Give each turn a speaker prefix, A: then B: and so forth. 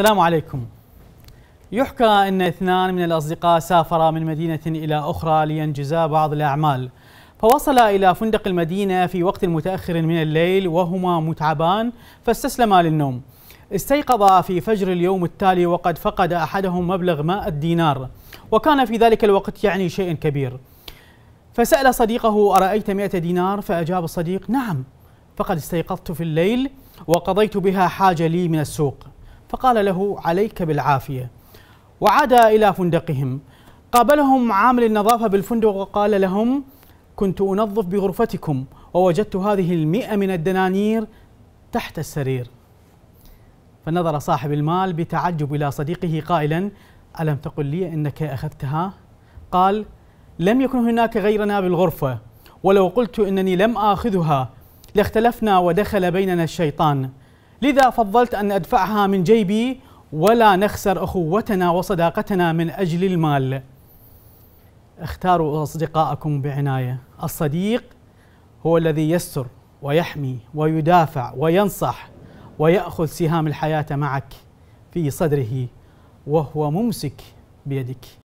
A: السلام عليكم يحكى أن اثنان من الأصدقاء سافرا من مدينة إلى أخرى لينجزا بعض الأعمال فوصلا إلى فندق المدينة في وقت متأخر من الليل وهما متعبان فاستسلما للنوم استيقظا في فجر اليوم التالي وقد فقد أحدهم مبلغ 100 دينار وكان في ذلك الوقت يعني شيء كبير فسأل صديقه أرأيت 100 دينار فأجاب الصديق نعم فقد استيقظت في الليل وقضيت بها حاجة لي من السوق فقال له عليك بالعافية وعاد إلى فندقهم قابلهم عامل النظافة بالفندق وقال لهم كنت أنظف بغرفتكم ووجدت هذه المئة من الدنانير تحت السرير فنظر صاحب المال بتعجب إلى صديقه قائلا ألم تقل لي أنك أخذتها؟ قال لم يكن هناك غيرنا بالغرفة ولو قلت أنني لم آخذها لاختلفنا ودخل بيننا الشيطان لذا فضلت أن أدفعها من جيبي ولا نخسر أخوتنا وصداقتنا من أجل المال اختاروا أصدقائكم بعناية الصديق هو الذي يستر ويحمي ويدافع وينصح ويأخذ سهام الحياة معك في صدره وهو ممسك بيدك